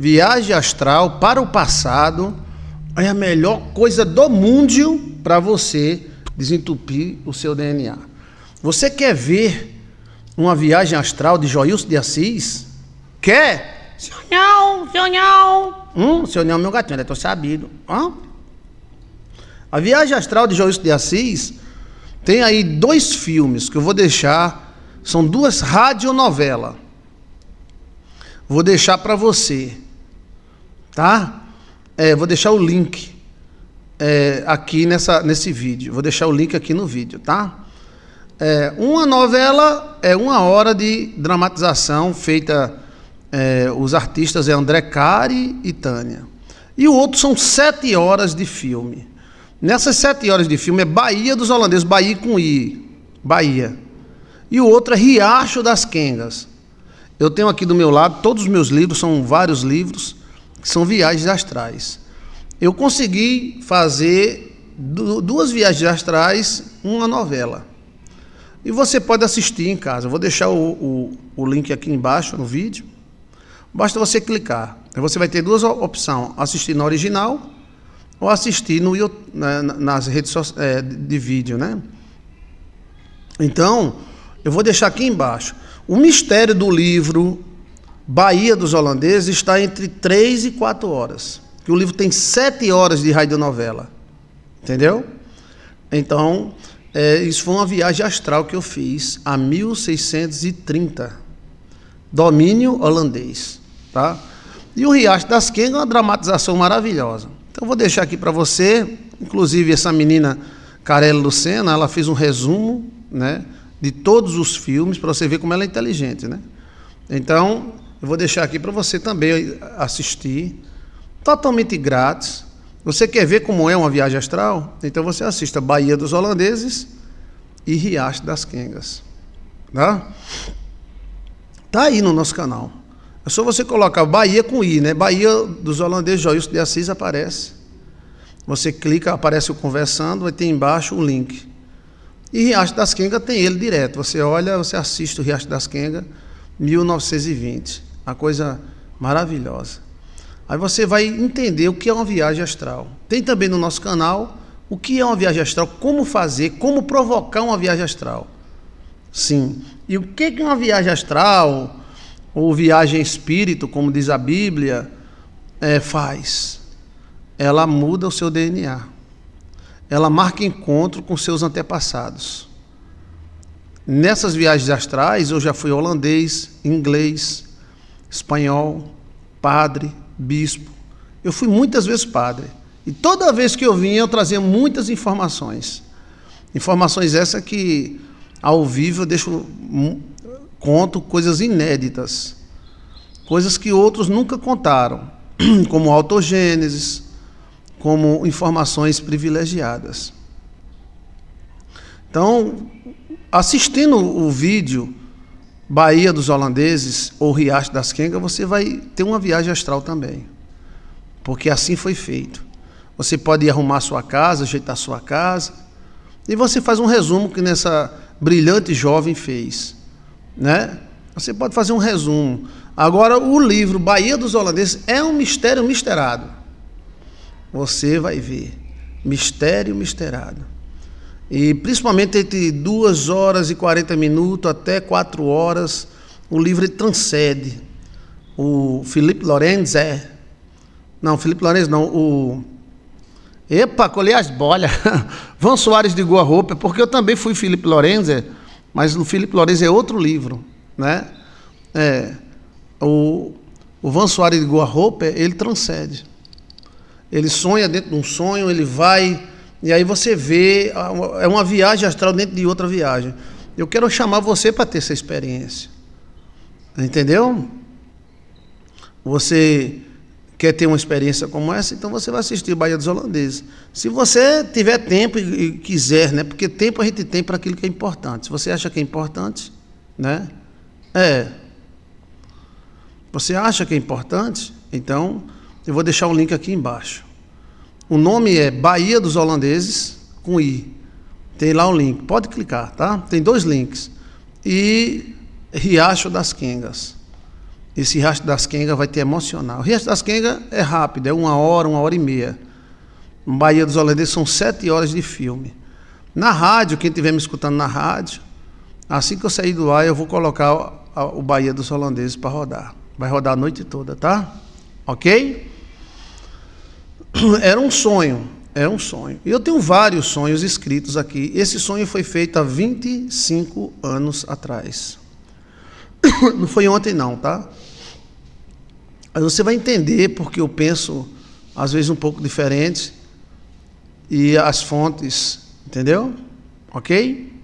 viagem astral para o passado é a melhor coisa do mundo para você desentupir o seu DNA. Você quer ver uma viagem astral de Joilson de Assis? Quer? Seu não, seu não. Hum, senhor não, meu gatinho, estou sabido. Hã? A viagem astral de Joilson de Assis tem aí dois filmes que eu vou deixar, são duas radionovelas. Vou deixar para você tá? É, vou deixar o link é, aqui nessa, nesse vídeo. Vou deixar o link aqui no vídeo, tá? É, uma novela é uma hora de dramatização feita. É, os artistas é André Cari e Tânia. E o outro são sete horas de filme. Nessas sete horas de filme é Bahia dos Holandeses, Bahia com I, Bahia. E o outro é Riacho das Quengas. Eu tenho aqui do meu lado todos os meus livros, são vários livros que são viagens astrais. Eu consegui fazer duas viagens astrais, uma novela. E você pode assistir em casa. Eu vou deixar o, o, o link aqui embaixo no vídeo. Basta você clicar. Você vai ter duas opções: assistir na original ou assistir no, na, nas redes é, de vídeo, né? Então, eu vou deixar aqui embaixo. O mistério do livro Bahia dos Holandeses está entre 3 e 4 horas. Que o livro tem 7 horas de radionovela. Entendeu? Então, é, isso foi uma viagem astral que eu fiz a 1630. Domínio holandês. Tá? E o Riacho das Quengas é uma dramatização maravilhosa. Então, eu vou deixar aqui para você. Inclusive, essa menina Carela Lucena, ela fez um resumo né, de todos os filmes para você ver como ela é inteligente. Né? Então, eu vou deixar aqui para você também assistir, totalmente grátis. Você quer ver como é uma viagem astral? Então você assista Bahia dos Holandeses e Riacho das Quengas. Tá? Tá aí no nosso canal. É só você colocar Bahia com I, né? Bahia dos Holandeses, Joilson de Assis aparece. Você clica, aparece o conversando, vai ter embaixo o link. E Riacho das Quengas tem ele direto. Você olha, você assiste o Riacho das Quengas, 1920. Uma coisa maravilhosa. Aí você vai entender o que é uma viagem astral. Tem também no nosso canal o que é uma viagem astral, como fazer, como provocar uma viagem astral. Sim. E o que é uma viagem astral, ou viagem espírito, como diz a Bíblia, é, faz? Ela muda o seu DNA. Ela marca encontro com seus antepassados. Nessas viagens astrais, eu já fui holandês, inglês, espanhol, padre, bispo. Eu fui muitas vezes padre. E toda vez que eu vinha, eu trazia muitas informações. Informações essas que, ao vivo, eu deixo, hum, conto coisas inéditas. Coisas que outros nunca contaram, como autogênesis, como informações privilegiadas. Então, assistindo o vídeo Bahia dos Holandeses ou Riacho das Quengas, você vai ter uma viagem astral também. Porque assim foi feito. Você pode arrumar sua casa, ajeitar sua casa, e você faz um resumo que nessa brilhante jovem fez, né? Você pode fazer um resumo. Agora, o livro Bahia dos Holandeses é um mistério misterado. Você vai ver. Mistério misterado. E principalmente entre 2 horas e 40 minutos até 4 horas, o livro transcende. O Felipe Lorenz é. Não, Felipe Lorenz não, o. Epa, colhei as bolhas. Van Soares de Goa Roupa, é porque eu também fui Felipe Lorenz, é, mas o Felipe Lorenz é outro livro, né? É, o, o Van Soares de Goa Roupa, ele transcende. Ele sonha dentro de um sonho, ele vai e aí você vê, é uma viagem astral dentro de outra viagem. Eu quero chamar você para ter essa experiência. Entendeu? Você quer ter uma experiência como essa, então você vai assistir Bahia dos Holandeses. Se você tiver tempo e quiser, né? Porque tempo a gente tem para aquilo que é importante. Se você acha que é importante, né? É. Você acha que é importante? Então, eu vou deixar o um link aqui embaixo. O nome é Bahia dos Holandeses, com I. Tem lá um link, pode clicar, tá? Tem dois links. E Riacho das Quengas. Esse Riacho das Quengas vai te emocionar. O Riacho das Quengas é rápido, é uma hora, uma hora e meia. Bahia dos Holandeses são sete horas de filme. Na rádio, quem estiver me escutando na rádio, assim que eu sair do ar, eu vou colocar o Bahia dos Holandeses para rodar. Vai rodar a noite toda, tá? Ok? era um sonho, era um sonho. E eu tenho vários sonhos escritos aqui. Esse sonho foi feito há 25 anos atrás. Não foi ontem não, tá? Mas você vai entender porque eu penso às vezes um pouco diferente e as fontes, entendeu? OK?